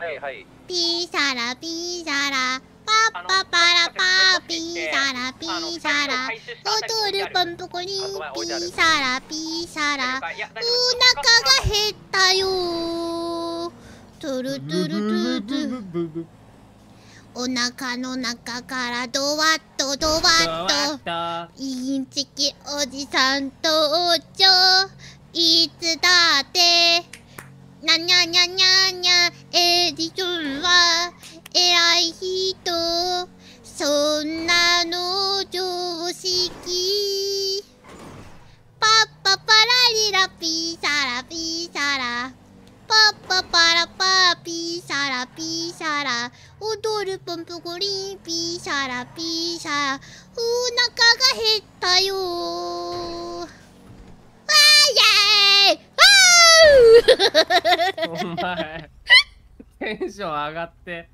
はいはい。ピーサラピーサラ。パッパパラパーピーサラピーサラ。おとるパンポコリンピーサラピーサラ。お腹が減ったよトゥルトゥルトゥトゥ。お腹の中からドワッとドワッとインチキおじさんとおちょいつだってなにゃにゃにゃない人そんなの常識パッパパラリラピーサラピーサラパッパパラパーピーサラピーサラ踊るポンプグリンピーサラピーサラお腹が減ったよわーイェーイわーお前テンション上がって